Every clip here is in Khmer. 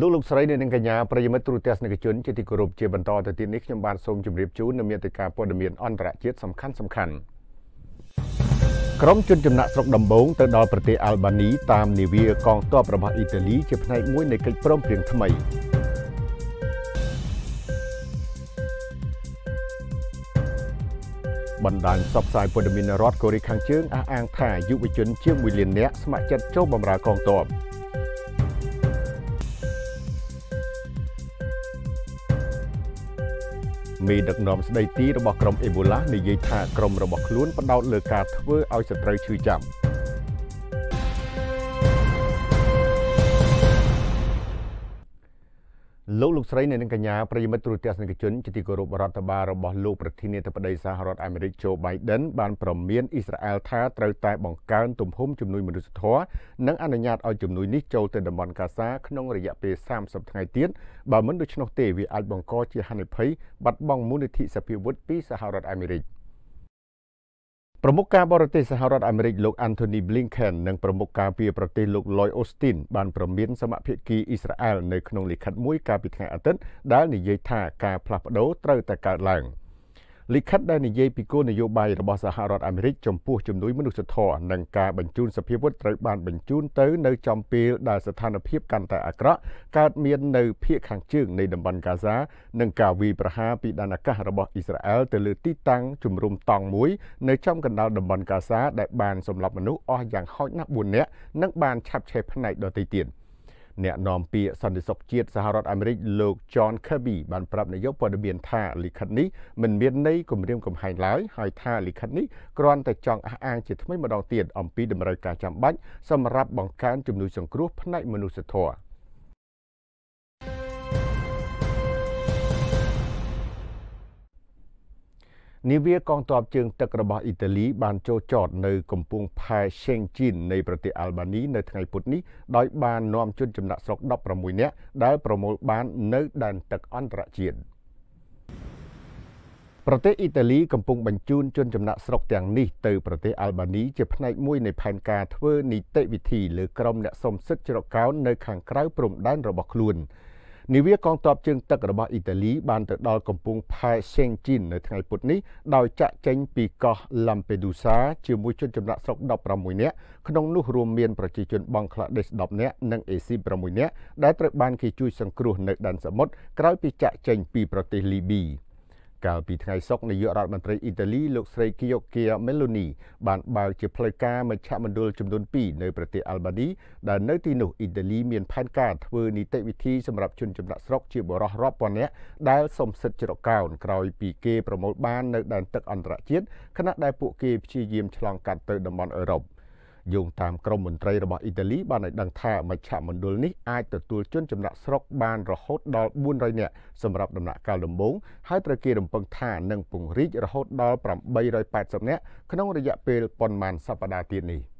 លោកលោកស្រីនិងកញ្ញាប្រិយមិត្តទូរទស្សនិកជន ជាទីគោរពជាបន្តទៅទៀតនេះខ្ញុំបាទសូមជម្រាបជូននូវមេតិការព័ត៌មានអន្តរជាតិសំខាន់សំខាន់ក្រុមជនចំណាក់ស្រុកដំបងទៅដល់ប្រទេសអាល់បានីតាមនាវាកងទ័ពរបស់អ៊ីតាលីជាផ្នែកមួយនៃកិច្ចព្រមព្រៀងថ្មីបណ្ដាញផ្សព្វផ្សាយព័ត៌មានរដ្ឋកូរ៉េខាងជើងអះអាង ថាយុវជន ជាង1លាននាក់ស្ម័គ្រចិត្តចូលបម្រើកងទ័ព។មេដឹកនាំស្ដីទីរបស់ក្រុមអេបូឡានិយាយថាក្រុមរបស់ខ្លួនផ្ដោតលើការធ្វើឲ្យសត្រូវឈឺចាប់លោកលោកស្រីនិងកញ្ញាប្រិយមិត្តទូរទស្សនិកជនជាទីគោរពរដ្ឋបាលរបស់លោកប្រធានាធិបតីសហរដ្ឋអាមេរិកโจ Biden បានប្រមានអ៊ីស្រាអែលថាត្រូវតែបង្កើនទំហំជំនួយមនុស្សធម៌និងអនុញ្ញាតឲ្យជំនួយនេះចូលទៅតំបន់កាហ្សាក្នុងរយៈពេល30ថ្ងៃទៀតបើមិនដូច្នោះទេវាអាចបង្កជាហានិភ័យបាត់បង់មូលនិធិសភាវុធពីសហរដ្ឋអាមេរិក។ប្រមុខការបរទេសសហរដ្ឋអាមេរិកលោក Anthony Blinken និងប្រមុខការពារប្រទេសលោក Lloyd Austin បានប្រមានសមភាគីអ៊ីស្រាអែលនៅក្នុងលិខិតមួយកាលពីថ្ងៃអាទិត្យដែលនិយាយថាការផ្លាស់ប្តូរត្រូវតែកើតឡើង។លិខិតដែលនិយាយពីគោលនយោបាយរបស់សហរដ្ឋអាមេរិកចំពោះជំនួយមនុស្សធម៌និងការបញ្ជូនសភាវុធត្រូវបានបញ្ជូនទៅនៅចំពេលដែលស្ថានភាពកាន់តែអាក្រក់កើតមាននៅភូមិខាងជើងនៃតំបន់ហ្គាហ្សានិងការវាយប្រហារពីដែនអាកាសរបស់អ៊ីស្រាអែលទៅលើទីតាំងជំរំតង់មួយនៅចំកណ្ដាលតំបន់ហ្គាហ្សាដែលបានសម្លាប់មនុស្សអស់យ៉ាងហោចណាស់4នាក់និងបានឆាប់ឆេះផ្នែកដទៃទៀត។អ្នកនាំពាក្យសន្តិសុខជាតិសហរដ្ឋអាមេរិកលោក John Kirby បានប្រាប់នាយកព័ត៌មាន ថាលិខិតនេះមិនមានន័យគម្រាមកំហែងឡើយហើយថាលិខិតនេះគ្រាន់តែចង់អះអាងជាថ្មីម្ដងទៀតអំពីតម្រូវការចាំបាច់សម្រាប់បង្កើនជំនួយសង្គ្រោះផ្នែកមនុស្សធម៌នាវាកងទ័ពជើងទឹករបស់អ៊ីតាលីបានចូលចតនៅកំពង់ផែឆេងជីននៃប្រទេសអាល់បានីនៅថ្ងៃពុធនេះដោយបាននាំជនចំណាក់ស្រុក16នាក់ដែលប្រមូលបាននៅដែនទឹកអន្តរជាតិប្រទេសអ៊ីតាលីកំពុងបញ្ជូនជនចំណាក់ស្រុកទាំងនេះទៅប្រទេសអាល់បានីជាផ្នែកមួយនៃផែនការធ្វើនីតិវិធីលើក្រុមអ្នកសុំសិទ្ធិជ្រកកោននៅខាងក្រៅព្រំដែនរបស់ខ្លួន។នាវាកងទ័ពជើងទឹករបស់អ៊ីតាលីបានទៅដល់កំពង់ផែសេងជីននៅថ្ងៃពុធនេះដោយចាក់ចេញពីកោះឡាំពេឌូសាជាមួយជនចំណាក់ស្រុក16នាក់ក្នុងនោះរួមមានប្រជាជនបង់ក្លាដេស10នាក់និងអេស៊ី6នាក់ដែលត្រូវបានគេជួយសង្គ្រោះនៅដែនសមុទ្រក្រោយពីចាក់ចេញពីប្រទេសលីប៊ី។កាលពីថ្ងៃសុក្រនាយករដ្ឋមន្ត្រីអ៊ីតាលីលោកស្រី Giorgia Meloni បានបើកជាផ្លូវការមជ្ឈមណ្ឌលចំនួន2នៅប្រទេសអាល់បានីដែលនៅទីនោះអ៊ីតាលីមានផែនការធ្វើនីតិវិធីសម្រាប់ជនចំណាក់ស្រុកជាបរិសុទ្ធរាប់ពាន់នាក់ដែលសំសិទ្ធជ្រកកោនក្រោយពីគេប្រមូលបាននៅដែនទឹកអន្តរជាតិខណៈដែលពួកគេព្យាយាមឆ្លងកាត់ទៅតំបន់អឺរ៉ុប។យោងតាមក្រមមន្ត្រីរបស់អ៊ីតាលីបានឲ្យដឹងថាមជ្ឈមណ្ឌលនេះអាចទទួលជនចំណាក់ស្រុកបានរហូតដល់400នាក់សម្រាប់ដំណាក់កាលដំបូងហើយត្រូវគេរំពឹងថានឹងពង្រីករហូតដល់880នាក់ក្នុងរយៈពេលប៉ុន្មានសប្តាហ៍ទៀតនេះ។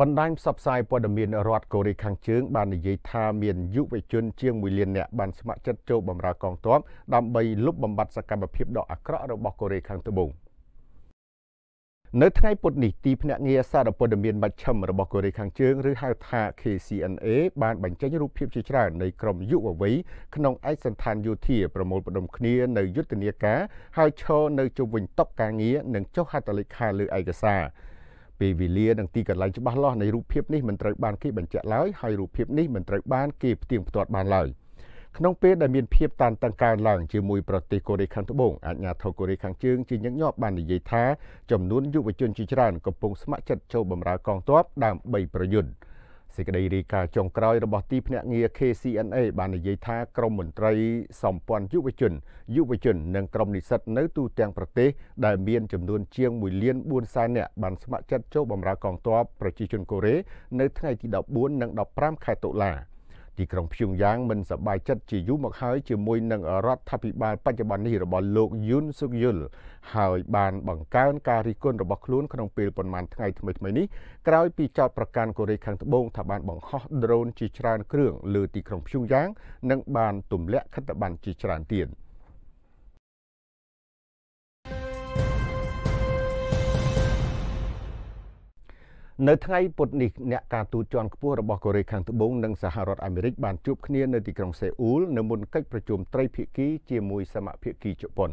បណ្ដាញផ្សព្វផ្សាយព័ត៌មានរដ្ឋកូរ៉េខាងជើងបាននិយាយថាមានយុវជនជាង1លាននាក់បានស្ម័គ្រចិត្តចូលបម្រើកងទ័ពដើម្បីលុបបំបាត់សកម្មភាពដ៏អាក្រក់របស់កូរ៉េខាងត្បូងនៅថ្ងៃពុធនេះទីភ្នាក់ងារសារព័ត៌មានមជ្ឈិមរបស់កូរ៉េខាងជើងឬហៅថា KCNA បានបញ្ចេញរូបភាពជាច្រើននៃក្រុមយុវវ័យក្នុងឯកសន្តានយោធាប្រមូលផ្តុំគ្នា នៅយុទ្ធនាការហើយឈរនៅជុំវិញតុការងារនិងចុះហត្ថលេខាលើឯកសារ។ពេលវេលានិងទីកន្លែងច្បាស់លាស់នៃរូបភាពនេះមិនត្រូវបានគេបញ្ជាក់ឡើយហើយរូបភាពនេះមិនត្រូវបានគេផ្ទៀងផ្ទាត់បានឡើយក្នុងពេលដែលមានភាពតានតឹងកើនឡើង ជាមួយប្រទេសកូរ៉េខាងត្បូងអាជ្ញាធរកូរ៉េខាងជើងជាញឹកញាប់បាននិយាយថាចំនួនយុវជនជាច្រើនកំពុងស្ម័គ្រចិត្តចូលបម្រើកងទ័ពដើម្បីប្រយុទ្ធ។សេចក្តីរាយការណ៍ចុងក្រោយរបស់ទីភ្នាក់ងារ KCNA បាននិយាយថាក្រមមន្ត្រីសម្ព័ន្ធយុវជនយុវជននិងក្រមនិស្សិតនៅទូទាំងប្រទេសដែលមានចំនួនជាង1លាន4សែននាក់បានស្ម័គ្រចិត្តចូលបម្រើកងទ័ពប្រជាជនកូរ៉េនៅថ្ងៃទី14និង15ខែតុលា។ទីក្រុងភ្យុងយ៉ាងមិនសប្បាយចិត្តជាយូរមកហើយជាមួយនឹងរដ្ឋាភិបាលបច្ចុប្បន្ននេះរបស់លោកយុនសុកយុលហើយបានបង្កើនការរិះគន់របស់ខ្លួនក្នុងពេលប៉ុន្មានថ្ងៃថ្មីៗនេះក្រោយពីចោទប្រកាន់កូរ៉េខាងត្បូងថាបានបង្ហោះដ្រូនជាច្រើនគ្រឿងលើទីក្រុងភ្យុងយ៉ាងនិងបានទម្លាក់ខិត្តប័ណ្ណជាច្រើនទៀត។នៅថ្ងៃពុធនេះអ្នកការទូតជាន់ខ្ពស់របស់កូរ៉េខាងត្បូងនិងសហរដ្ឋអាមេរិកបានជួបគ្នានៅទីក្រុងសេអ៊ូលនៅមុនកិច្ចប្រជុំត្រីភាគីជាមួយសមាភាគីជប៉ុន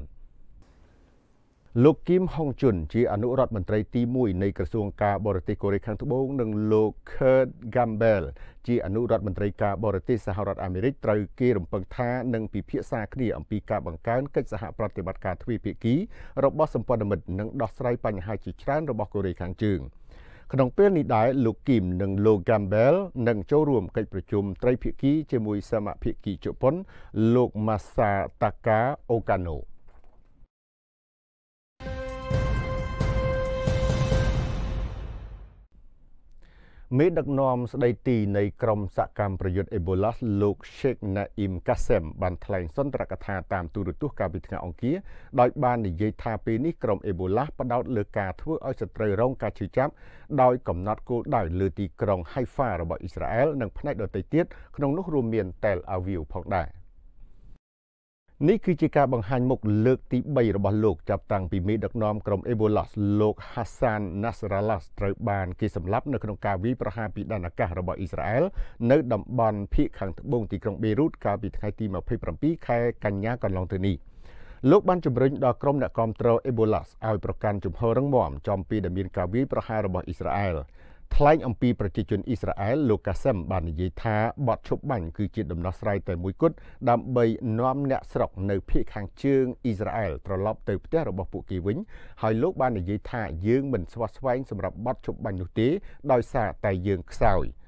លោកគីមហុងជុនជាអនុរដ្ឋមន្ត្រីទី1នៃក្រសួងការបរទេសកូរ៉េខាងត្បូងនិងលោក Kurt Gamble ជាអនុរដ្ឋមន្ត្រីការបរទេសសហរដ្ឋអាមេរិកត្រូវគេរំពឹងថានឹងពិភាក្សាគ្នាអំពីការបង្កើនកិច្ចសហប្រតិបត្តិការទ្វេភាគីរបស់សម្ព័ន្ធមិត្តនិងដោះស្រាយបញ្ហាជាច្រើនរបស់កូរ៉េខាងជើង។ក្នុងពេលនេះដែរលោកគីមនិងលោក Gamble នឹងចូលរួមកិច្ចប្រជុំត្រីភាគីជាមួយសមាភិកីជប៉ុនលោក Masataka Okano មេដឹកនាំស្ដីទីនៃក្រមសកម្មប្រយុទ្ធអេបូឡាលោក Sheikh Naim Kassem បានថ្លែងសន្ទរកថាតាមទូរទស្សន៍កាលពីថ្ងៃអង្គារដោយបាននិយាយថាពេលនេះក្រមអេបូឡាផ្ដោតលើការធ្វើឲ្យស្ត្រីរងការឈឺចាប់ដោយកំណត់គោលដៅលើទីក្រុង Haifa របស់អ៊ីស្រាអែលនិងផ្នែកដទៃទៀតក្នុងនោះរួមមាន Tel Aviv ផងដែរនេះគឺជាការបង្ហាញមុខលើកទី3របស់លោកចាប់តាំងពីមេដឹកនាំក្រុមអេបូឡាសលោក Hassan Nasrallah ត្រូវបានគេសម្លាប់នៅក្នុងការវាយប្រហារពីដែនអាកាសរបស់អ៊ីស្រាអែលនៅតំបន់ភៀកខាងត្បូងទីក្រុងបេរូតកាលពីថ្ងៃទី27ខែកញ្ញាកន្លងទៅនេះលោកបានជំរុញដល់ក្រុមអ្នកគាំទ្រអេបូឡាសឲ្យប្រកាន់ជំហររឹងមាំចំពីដែលមានការវាយប្រហាររបស់អ៊ីស្រាអែលថ្លែងអំពីប្រជាជនអ៊ីស្រាអែលលោកកាសិមបាននិយាយថាបទឈប់បាញ់គឺជាដំណោះស្រាយតែមួយគត់ដើម្បីនាំអ្នកស្រុកនៅភូមិខាងជើងអ៊ីស្រាអែលត្រឡប់ទៅផ្ទះរបស់ពួកគេវិញ ហើយលោកបាននិយាយថាយើងមិនស្វាស្វែងសម្រាប់បទឈប់បាញ់នោះទេ ដោយសារតែយើងខ្សោយ។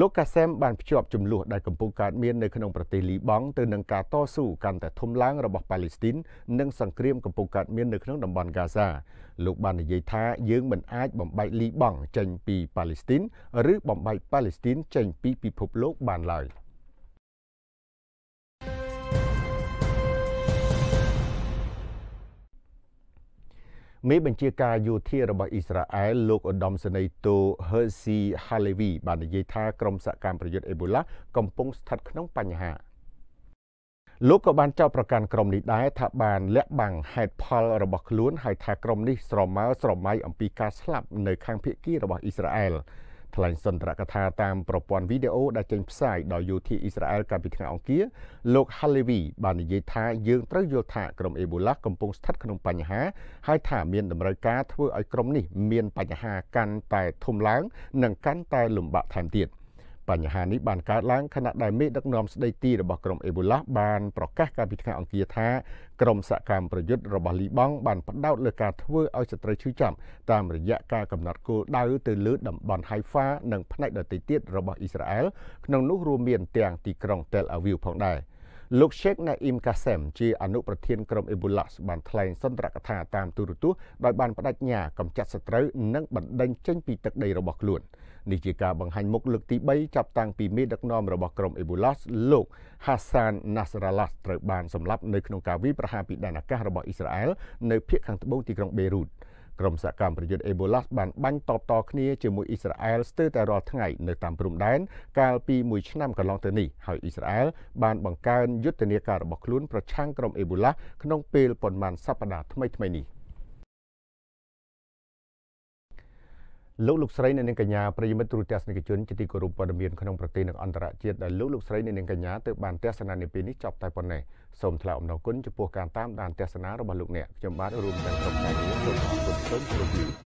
លោកកាសែមបានភ្ជាប់ចំនួនដែលកំពុងកើតមាននៅក្នុងប្រទេសលីបង់ទៅនឹងការតស៊ូកាន់តែធំឡើងរបស់ប៉ាឡេស្ទីននិងសង្គ្រាមកំពុងកើតមាននៅក្នុងតំបន់ហ្គាហ្សាលោកបាននិយាយថាយើងមិនអាចបំបែកលីបង់ចេញពីប៉ាឡេស្ទីនឬបំបែកប៉ាឡេស្ទីនចេញពីពិភពលោកបានឡើយ។មេបញ្ជាការយោធារបស់អ៊ីស្រាអែលលោកឧត្តមសេនីយ៍តូ Hersi Halevi បាននិយាយថាក្រុមសកម្មប្រយុទ្ធអេបូឡាកំពុងស្ថិតក្នុងបញ្ហាលោកក៏បានចោទប្រកាន់ក្រុមនេះដែរថាបានលាក់បាំងហេតុផលរបស់ខ្លួន ហើយថាក្រុមនេះស្រមើស្រមៃអំពីការស្លាប់នៅខាងភៀកគីរបស់អ៊ីស្រាអែល។ថ្លែងសន្ទរកថាតាមប្រព័ន្ធវីដេអូដែលចេញផ្សាយដោយយោធាអ៊ីស្រាអែលកាលពីថ្ងៃអង្គារលោក Halevi បាននិយាយថាយើងត្រូវយល់ថាក្រុមអេបូឡាកំពុងស្ថិតក្នុងបញ្ហាហើយថាមានតម្រូវការធ្វើឲ្យក្រុមនេះ មានបញ្ហាកាន់តែ ធំឡើងនិងកាន់តែលំបាកថែមទៀតបញ្ហានេះបានកើតឡើងខណៈដែលមេដឹកនាំស្ដីទីរបស់ក្រុមអេបូឡាបានប្រកាសកាលពីថ្ងៃអង្គារថាក្រុមសកម្មប្រយុទ្ធរបស់លីបង់បានផ្ដោតលើការធ្វើឲ្យស្ត្រីឈឺចាប់តាមរយៈការកំណត់គោលដៅទៅលើតំបន់ Haifa និងផ្នែកដទៃទៀតរបស់អ៊ីស្រាអែលក្នុងនោះរួមមាន ទាំងទីក្រុង Tel Aviv ផងដែរលោក Sheikh Naim Kassem ជាអនុប្រធានក្រុម Ebola បានថ្លែងសន្ទរកថាតាមទូរទស្សន៍ដោយបានបដិញ្ញាកម្ចាត់សត្រូវនិងបណ្ដេញចេញពីទឹកដីរបស់ខ្លួននេះជាការបង្ហាញមុខលើកទី3ចាប់តាំងពីមេដឹកនាំរបស់ក្រុម Ebola លោក Hassan Nasrallah ត្រូវបានសម្លាប់នៅក្នុងការវាយប្រហារពីដែនអាកាសរបស់អ៊ីស្រាអែលនៅភូមិខាងត្បូងទីក្រុងបេរូតក្រុមសហកម្មប្រយុទ្ធអេបូឡាបានបាញ់តបតគ្នាជាមួយអ៊ីស្រាអែលស្ទើរតែរាល់ថ្ងៃនៅតាមព្រំដែនកាលពីមួយឆ្នាំកន្លងទៅនេះហើយអ៊ីស្រាអែលបានបង្កើនយុទ្ធនាការរបស់ខ្លួនប្រឆាំងក្រុមអេបូឡាក្នុងពេលប៉ុន្មានសប្តាហ៍ថ្មីៗនេះ។លោកលោកស្រីនិងកញ្ញាប្រិយមិត្តទូរទស្សនិកជនជាទីគោរពព័ត៌មានក្នុងប្រទេសនិងអន្តរជាតិដែលលោកលោកស្រីនិងកញ្ញាទើបបានទស្សនានាពេលនេះចប់តែប៉ុណ្ណេះសូមថ្លែងអំណរគុណចំពោះការតាមដានទស្សនារបស់លោកអ្នកខ្ញុំបាទរួមទាំងក្រុមការងារសូមអរគុណសូមជម្រាបលា